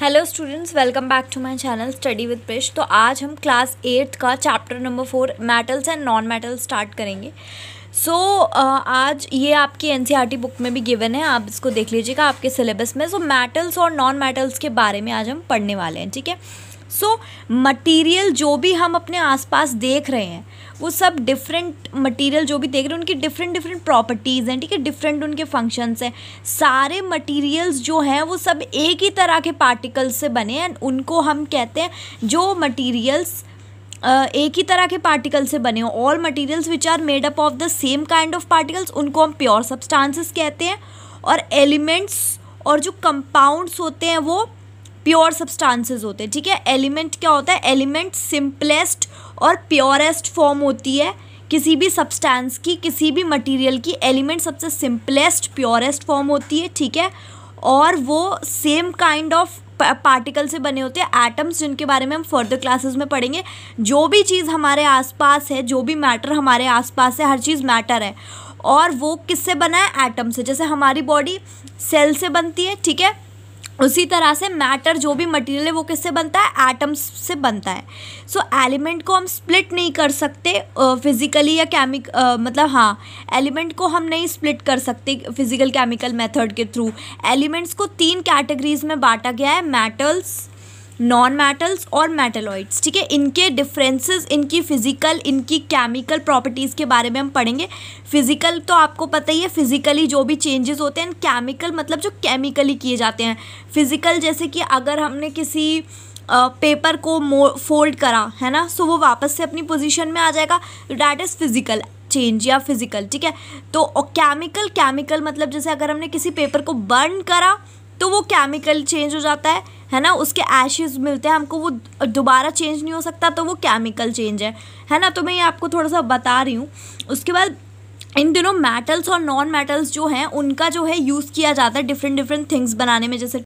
hello students welcome back to my channel study with पिश तो आज हम क्लास एट्थ का chapter number four metals and non metals start करेंगे so so, uh, आज ये आपकी एन बुक e में भी गिवन है आप इसको देख लीजिएगा आपके सिलेबस में सो so, मेटल्स और नॉन मेटल्स के बारे में आज हम पढ़ने वाले हैं ठीक है सो मटेरियल जो भी हम अपने आसपास देख रहे हैं वो सब डिफरेंट मटेरियल जो भी देख रहे हैं उनकी डिफरेंट डिफरेंट प्रॉपर्टीज़ हैं ठीक है डिफरेंट उनके फंक्शंस हैं सारे मटेरियल्स जो हैं वो सब एक ही तरह के पार्टिकल्स से बने हैं उनको हम कहते हैं जो मटेरियल्स एक ही तरह के पार्टिकल से बने हो all materials which are made up of the same kind of particles उनको हम प्योर सब्सटेंसेस कहते हैं और एलिमेंट्स और जो कंपाउंड्स होते हैं वो प्योर सब्सटेंसेस होते हैं ठीक है एलिमेंट क्या होता है एलिमेंट सिंपलेस्ट और प्योरेस्ट फॉर्म होती है किसी भी सब्सटेंस की किसी भी मटेरियल की एलिमेंट सबसे सिंपलेस्ट प्योरेस्ट फॉर्म होती है ठीक है और वो सेम काइंड ऑफ पार्टिकल से बने होते हैं एटम्स जिनके बारे में हम फर्दर क्लासेस में पढ़ेंगे जो भी चीज़ हमारे आसपास है जो भी मैटर हमारे आसपास है हर चीज़ मैटर है और वो किससे बना है एटम से जैसे हमारी बॉडी सेल से बनती है ठीक है उसी तरह से मैटर जो भी मटेरियल है वो किससे बनता है एटम्स से बनता है सो so, एलिमेंट को हम स्प्लिट नहीं कर सकते फिज़िकली या केमिक मतलब हाँ एलिमेंट को हम नहीं स्प्लिट कर सकते फिज़िकल केमिकल मेथड के थ्रू एलिमेंट्स को तीन कैटेगरीज में बांटा गया है मेटल्स नॉन मेटल्स और मेटेलॉइड्स ठीक है इनके डिफरेंसेस इनकी फिजिकल इनकी केमिकल प्रॉपर्टीज़ के बारे में हम पढ़ेंगे फिजिकल तो आपको पता ही है फिजिकली जो भी चेंजेस होते हैं केमिकल मतलब जो केमिकली किए जाते हैं फिजिकल जैसे कि अगर हमने किसी पेपर को फोल्ड करा है ना सो वो वापस से अपनी पोजिशन में आ जाएगा डैट इज़ फिजिकल चेंज या फिजिकल ठीक है तो केमिकल केमिकल मतलब जैसे अगर हमने किसी पेपर को बर्न करा तो वो केमिकल चेंज हो जाता है है ना उसके एशेज़ मिलते हैं हमको वो दोबारा चेंज नहीं हो सकता तो वो केमिकल चेंज है है ना तो मैं ये आपको थोड़ा सा बता रही हूँ उसके बाद इन दिनों मेटल्स और नॉन मेटल्स जो हैं उनका जो है यूज़ किया जाता है डिफरेंट डिफरेंट थिंग्स बनाने में जैसे